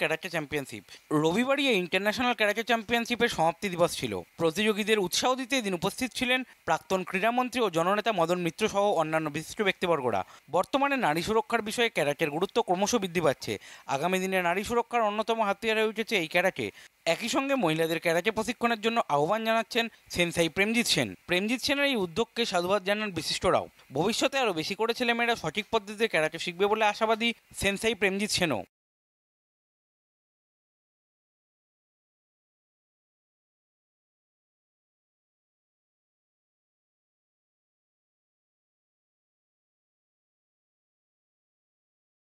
karate championship রবিবারই এই international karate চ্যাম্পিয়নশিপের সমাপ্তি দিবস ছিল প্রতিযোগীদের উৎসাহ দিতে এদিন উপস্থিত ছিলেন প্রাক্তন ক্রীড়ামন্ত্রী ও জননেতা মদন মিত্র সহ অন্যান্য বিশিষ্ট ব্যক্তিবর্গরা বর্তমানে নারী সুরক্ষার বিষয়ে ক্যারাটের গুরুত্ব ক্রমশ বৃদ্ধি পাচ্ছে আগামী দিনে নারী সুরক্ষার অন্যতম হাতিয়ার হয়ে উঠেছে এই ক্যারাটে একই সঙ্গে মহিলাদের ক্যারাটে প্রশিক্ষণের জন্য আহ্বান জানাচ্ছেন সেনসাই প্রেমজিৎ সেন প্রেমজিৎ সেনের এই উদ্যোগকে সাধুবাদ জানান বিশিষ্টরাও ভবিষ্যতে আরও বেশি করে ছেলেমেয়েরা সঠিক পদ্ধতিতে ক্যারাটে শিখবে বলে আশাবাদী সেনসাই প্রেমজিৎ সেনও